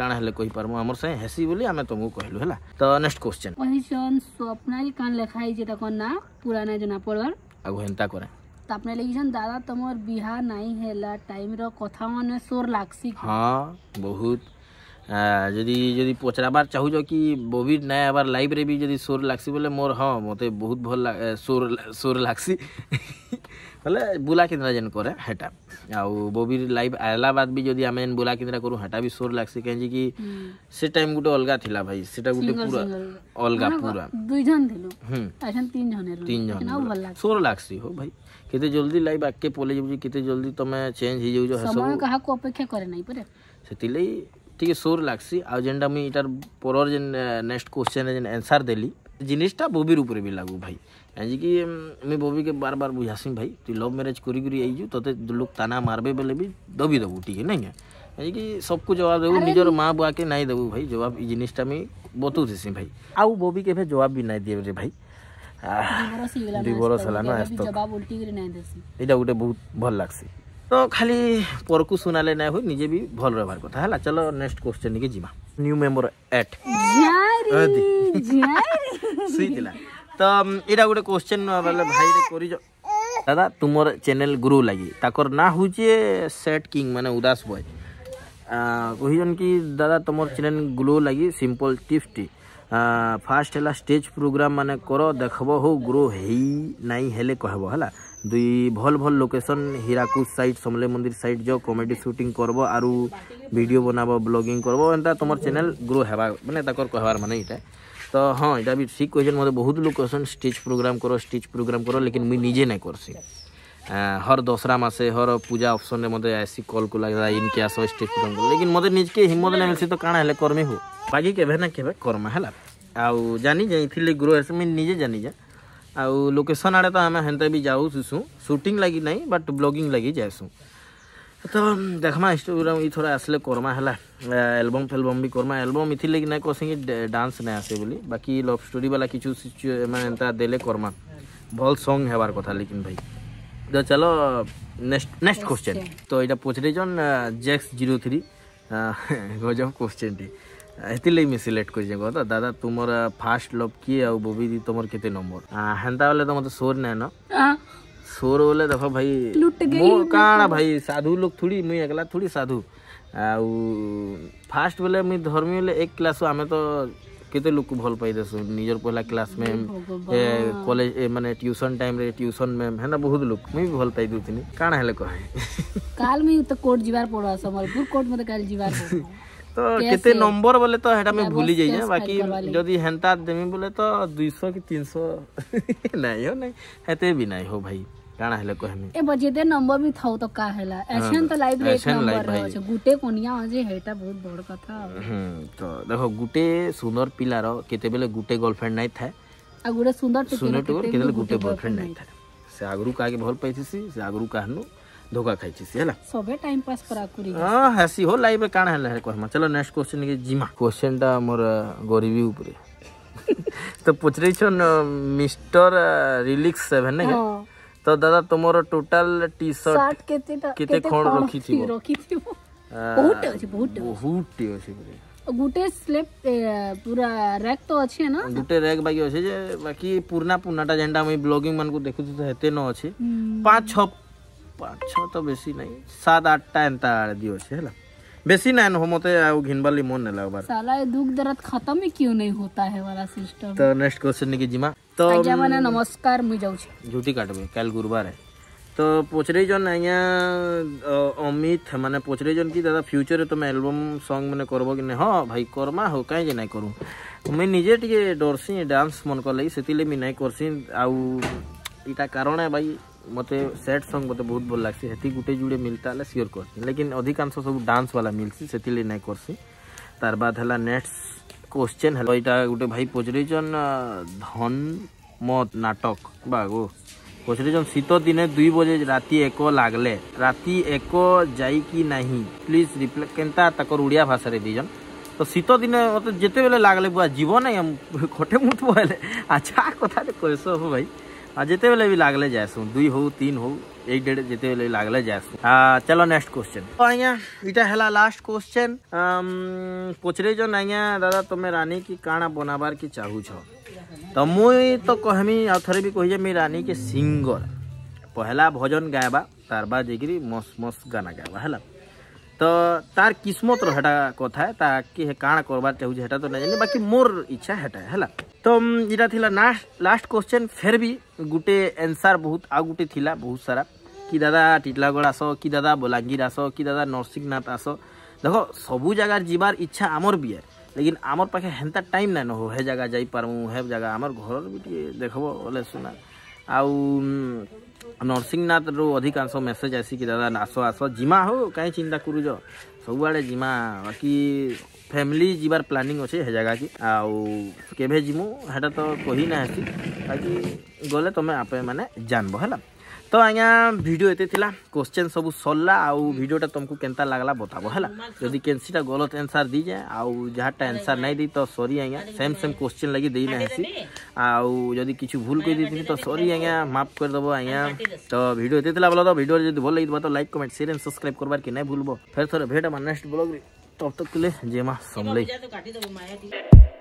କାଣା ହେଲେ କହିପାରମୁ ଆମର ସାଙ୍ଗେ ହେସି ବୋଲି ଆମେ ତମକୁ କହିଲୁ ହେଲା ତ ନେକ୍ସଟ କ୍ୱେଶ୍ଚନ କହିଛନ୍ ସ୍ୱପ୍ନାଲି କାଣ ଲେଖା ହେଇଛି ତାଙ୍କ ନାଁ ପୁରା ନାଇଁ ଜଣା ପଡ଼ବାର ଆଉ ହେନ୍ତା କରେ ତାପରେ ଲେଖିଛନ୍ ଦାଦା ତମର ବିହା ନାଇଁ ହେଲା ଟାଇମର କଥା ମାନେ ସୋର ଲାଗ୍ସି ହଁ ବହୁତ ଯଦି ଯଦି ପଚରାବାର ଚାହୁଁଛ କି ବୋବିର ନାଇଁ ଆବାର ଲାଇଫରେ ବି ଯଦି ସୋର ଲାଗ୍ସି ବୋଲେ ମୋର ହଁ ମୋତେ ବହୁତ ଭଲ ସୋର ସୋର ଲାଗ୍ସି ବୋଲେ ବୁଲା କିନ୍ଦ୍ରା ଯେନ୍ କରେ ହେଟା ଆଉ ବୋବି ଲାଇଭ୍ ଆଇଲା ବାଦ ବି ଯଦି ଆମେ ଯେନ୍ ବୁଲା କିନ୍ଦ୍ରା କରୁ ହେଟା ବି ସୋର୍ ଲାଗ୍ସି କାହିଁକି କି ସେ ଟାଇମ୍ ଗୋଟେ ଅଲଗା ଥିଲା ଭାଇ ସେଟା ଗୋଟେ ପୁରା ଅଲଗା ପୁରା ଦୁଇ ଜଣ ଥିଲୁ ତିନି ଜଣ ସୋର୍ ଲାଗ୍ସି ହଉ ଭାଇ କେତେ ଜଲ୍ଦି ଲାଇଭ୍ ଆଗକେ ପଲେଇ ଯାଉଛି କେତେ ଜଲ୍ଦି ତମେ ଚେଞ୍ଜ ହେଇଯାଉଛ ହେସବୁ କାହାକୁ ଅପେକ୍ଷା କରେ ନାହିଁ ପରେ ସେଥିଲାଗି ଟିକେ ସୋର୍ ଲାଗ୍ସି ଆଉ ଯେନ୍ଟା ମୁଇଁ ଇଟାର ପରର ଯେନ୍ ନେକ୍ସଟ କ୍ୱେଶ୍ଚନ୍ ଯେନ୍ ଆନ୍ସର୍ ଦେଲି জিনিসটা ববির উপরে বি লাগু ভাই কি আমি ববিকে বারবার বুঝাসি ভাই তুই লভ ম্যারেজ করি করি আইজু তোতে লোক তানা মারবে বলে বি দবি দেবু ঠিক নাই কি সবকু জবাব দেবু নিজের মা বুয়াকে নাই দেবু ভাই জবাব এই জিনিসটা আমি বতাউছি ভাই আউ ববি কেবে জবাব বি নাই দিয়ে রে ভাই দুই বরষ হলান এটা গোটে বহুত ভাল লাগছে ତ ଖାଲି ପରକୁ ଶୁଣାଲେ ନାଇଁ ହୁଏ ନିଜେ ବି ଭଲ ରହିବାର କଥା ହେଲା ଚାଲ ନେକ୍ସଟ କ୍ୱେଶ୍ଚନ୍ କି ଯିମା ନ୍ୟୁ ମେମ୍ବର ଏଟ୍ ଶୁଇଥିଲା ତ ଏଇଟା ଗୋଟେ କ୍ୱେଶ୍ଚନ୍ ବୋଲେ ଭାଇରେ କରିଛ দাদা তোমার চ্যানেল গুরু লাগি তাকর না হচ্ছে সেট কিং মানে উদাস বয় কহিজন কি দাদা তোমার চ্যানেল গুরু লাগি সিম্পল টিপসটি ফার্স্ট হেলা স্টেজ প্রোগ্রাম মানে কর দেখব হো গ্রো হেই নাই হেলে কহব হেলা দি ভল ভল লোকেশন হিরাকুসাইড সমলে মন্দির সাইড যো কমেডি শুটিং করবা আর ভিডিও বনাবা ব্লগিং করবা এতা তোমার চ্যানেল গ্রো হেবা মানে এতা করক হেবার মানে এতা তো হ্যাঁ ডাবি ঠিক কোয়েন মদে বহুত লোকেশন স্টিচ প্রোগ্রাম কর স্টিচ প্রোগ্রাম কর লেকিন মি নিজে নাই করসি হর দোসরা মাসে হর পূজা অপশন নে মদে আইসি কল কো লাগা ইন কে আসো স্টিচ প্রোগ্রাম কর লেকিন মদে নিজকে হিম্মত নাই হেলসি তো কানে হলে করমি হ বাকি কে ভে না কেবে কর্মা হেলা আউ জানি যাই থিলে গ্রো এস মি নিজে জানি না ଆଉ ଲୋକେସନ୍ ଆଡ଼େ ତ ଆମେ ହେନ୍ତା ବି ଯାଉଥିସୁଁ ସୁଟିଂ ଲାଗି ନାଇଁ ବଟ୍ ବ୍ଲଗିଂ ଲାଗି ଯାଏସୁଁ ତ ଦେଖ୍ମା ଇନ୍ଷ୍ଟାଗ୍ରାମ୍ ଇଥର ଆସିଲେ କର୍ମା ହେଲା ଆଲବମ୍ ଫେଲବମ୍ ବି କର୍ମା ଆଲବମ୍ ଇଥିର୍ଲାଗି ନାଇଁ କହେସିଁ କି ଡାନ୍ସ ନାଇଁ ଆସେ ବୋଲି ବାକି ଲଭ୍ ଷ୍ଟୋରୀ ବାଲା କିଛୁ ମାନେ ଏନ୍ତା ଦେଲେ କର୍ମା ଭଲ୍ ସଙ୍ଗ୍ ହେବାର୍ କଥା ଲେକିନ୍ ଭାଇ ତ ଚାଲ ନେକ୍ସଟ ନେକ୍ସଟ କୋଶ୍ଚେନ୍ ତ ଏଇଟା ପଚାରିଛନ୍ ଜେକ୍ସ ଜିରୋ ଥ୍ରୀ ଗଜବ କୋଶ୍ଚେନ୍ଟି ହେଥିର୍ଲାଗି ମୁଇଁ ସିଲେକ୍ଟ କରିଛେଁ କହ ତ ଦାଦା ତୁମର ଫାର୍ଷ୍ଟ ଲଭ୍ କିଏ ଆଉ ବବି ଦି ତମର କେତେ ନମ୍ବର ହେନ୍ତା ବେଲେ ତ ମତେ ସୋର୍ ନାଇଁନ ସୋର୍ ବୋଲେ ଦେଖ ଭାଇ ମୁଁ କାଣା ଭାଇ ସାଧୁ ଲୋକ ଥୁଡ଼ି ମୁଇଁ ଏକଲା ଥୁଡ଼ି ସାଧୁ ଆଉ ଫାର୍ଷ୍ଟ ବେଲେ ମୁଇଁ ଧର୍ମି ବେଲେ ଏକ କ୍ଲାସ୍ ଆମେ ତ କେତେ ଲୋକକୁ ଭଲ ପାଇଦେସୁ ନିଜର ପହିଲା କ୍ଲାସ୍ ମ୍ୟାମ୍ କଲେଜ ମାନେ ଟ୍ୟୁସନ୍ ଟାଇମ୍ରେ ଟ୍ୟୁସନ୍ ମ୍ୟାମ୍ ହେନ୍ତା ବହୁତ ଲୋକ ମୁଇଁ ବି ଭଲ ପାଇ ଦେଉଥିଲି କାଣା ହେଲେ କହେ କାଲ୍ ମୁଇଁ ତ କୋର୍ଟ ଯିବାର ପଡ଼ବା ସମ୍ବଲପୁର କୋର୍ଟ ମତେ କାଲି ଯିବାର ତ କେତେ ନମ୍ବର ବୋଲେ ତ ହେଟା ମୁଇଁ ଭୁଲି ଯାଇଛେ ବାକି ଯଦି ହେନ୍ତା ଦେମି ବୋଲେ ତ ଦୁଇଶହ କି ତିନିଶହ ନାଇଁ ହୋ ନାଇଁ ହେତେ ବି ନାଇଁ ହୋ ଭାଇ କାଣା ହେଲେ କହମି ଏ ଯେତେ ନମ୍ବର ବି ଥାଉ ତ କା ହେଲା ଏଛେନ ତ ଲାଇଫ ରେ ଏକ ନମ୍ବର ଅଛି ଗୁଟେ କୋନିଆ ଅଛି ହେଟା ବହୁତ ବଡ଼ କଥା ହୁଁ ତ ଦେଖ ଗୁଟେ ସୁନ୍ଦର ପିଲାର କେତେବେଳେ ଗୁଟେ ଗର୍ଲଫ୍ରେଣ୍ଡ ନାଇଁ ଥାଏ ଆଉ ଗୁଟେ ସୁନ୍ଦର ଟୁକୁର କେତେବେଳେ ଗୁଟେ ବୟଫ୍ରେଣ୍ଡ ନାଇଁ ଥାଏ ସେ ଆଗରୁ କାହାକେ ଭଲ ପାଇଥିସି ସେ ଆଗରୁ କାହାନୁ धोखा खाई है सबे टाइम पास करा कुरी हां हसी हो लाइफ रे काण हेला कहमा चलो नेक्स्ट क्वेश्चन के जिमा क्वेश्चन ता मोर गरीबी ऊपर [LAUGHS] तो पूछ रही छन मिस्टर रिलिक्स 7 ने तो दादा तुमरो टोटल टी शर्ट केते केते कोन रखी थी रखी थी बहुत अछि बहुत बहुत अछि गुटे स्लेप पूरा रैक तो अच्छे ना गुटे रैक बाकी अछि जे बाकी पुरना पुरनाटा जेंडा मई ब्लॉगिंग मन को देखु तो हेते न अछि पांच छ પાંચ છ તો બેસી નહીં સાત આઠટા એનતા દિવસ है ना बेसी ना हो मते आओ घिनबा लिमोन ने लाओ बार साला ये दुख दर्द खत्म ही क्यों नहीं होता है वाला सिस्टम तो नेक्स्ट क्वेश्चन ने की जिमा तो आजा माने नमस्कार मुई जाऊ छी झूठी काटबे कल गुरुवार है तो पूछ रही जन आया अमित माने पूछ रही जन की दादा फ्यूचर तो मैं एल्बम सॉन्ग मैंने करबो कि नहीं हां भाई करमा हो काहे जे नहीं करू मैं निजे टिके डरसी डांस मन कर लई सेतिले मैं नहीं करसी आउ इटा कारण है भाई ମୋତେ ସ୍ୟାଡ଼୍ ସଙ୍ଗ୍ ମୋତେ ବହୁତ ଭଲ ଲାଗ୍ସି ହେତି ଗୁଟେ ଯୁଡ଼େ ମିଲ୍ତା ହେଲେ ସିଓର୍ କର୍ସି ଲେକିନ୍ ଅଧିକାଂଶ ସବୁ ଡ୍ୟାନ୍ସ ବାଲା ମିଲ୍ସି ସେଥିର୍ଲାଗି ନାଇଁ କର୍ସି ତାର୍ ବାଦ୍ ହେଲା ନେକ୍ସଟ କୋଶ୍ଚେନ୍ ହେଲା ଇଟା ଗୁଟେ ଭାଇ ପଚରେଇଛନ୍ ଧନ୍ ମତ ନାଟକ ବା ଗୋ ପଚରେଇଛନ୍ ଶୀତ ଦିନେ ଦୁଇ ବଜେ ରାତି ଏକ ଲାଗ୍ଲେ ରାତି ଏକ ଯାଇକି ନାହିଁ ପ୍ଲିଜ୍ ରିପ୍ଲାଏ କେନ୍ତା ତାକର ଓଡ଼ିଆ ଭାଷାରେ ଦେଇଛନ୍ ତ ଶୀତ ଦିନେ ମୋତେ ଯେତେବେଳେ ଲାଗ୍ଲେ ବୁଆ ଯିବ ନାଇଁ ଖଟେ ମୁଠୁ ହେଲେ ଆଚ୍ଛା କଥାଟେ କହିସ ଭାଇ आ हाँ, बेले भी लागले जाएसु दुई हो तीन हो एक डेढ़ जिते बेले लागले जाएसु आ हाँ, चलो नेक्स्ट क्वेश्चन तो आइया इटा हला लास्ट क्वेश्चन पूछ रही जो नाइया दादा तुम्हें रानी की काना बनाबार की चाहू छो तो मुई तो कहमी आउ थरे भी कहिजे मी रानी के सिंगर पहला भजन गायबा तार बाद जेकरी मस्त मस्त गाना गायबा हेला तो तार किस्मत रहा कथा ताकि कण करवा चाहिए तो ना जानी बाकी मोर इच्छा हेटा है तो यहाँ थी लास्ट क्वेश्चन फेर भी गोटे एनसर बहुत आ गोटे थिला बहुत सारा कि दादा टीटलागढ़ आस कि दादा बलांगीर आस कि दादा नरसिंहनाथ आस देख सबू जगार जबार इच्छा आमर भी है लेकिन आम पाखे हेन्ता टाइम ना नो है जगह जापारू है जगह आम घर भी देख बोले सुना आउ ନରସିଂହନାଥରୁ ଅଧିକାଂଶ ମେସେଜ୍ ଆସିକି ଦାଦା ଆସ ଆସ ଯିମା ହଉ କାହିଁ ଚିନ୍ତା କରୁଛ ସବୁଆଡ଼େ ଯିମା ବାକି ଫ୍ୟାମିଲି ଯିବାର ପ୍ଲାନିଂ ଅଛେ ହେ ଜାଗାକେ ଆଉ କେଭେ ଯିମୁ ହେଟା ତ କହି ନାହାନ୍ତି ବାକି ଗଲେ ତମେ ଆପେ ମାନେ ଜାନବ ହେଲା तो आज्ञा भिडियो ये क्वेश्चन सब सरला आउ भिडियोटा तुमको के लगला बताब है जदि केनसीटा गलत एनसर दी जाए आउ जहाँ एनसर नहीं दी तो सरी आज्ञा सेम सेम क्वेश्चन लगे दे ना हेसी आउ जदि किसी भूल कर दी तो सरी आज्ञा माफ करदेव आज्ञा तो भिडियो ये बोल तो भिडियो जब भल लगे तो like comment share and subscribe करवार कि नहीं भूलब फिर थोड़े भेट मैं नेक्स्ट ब्लॉग तब तक के लिए जेमा समलई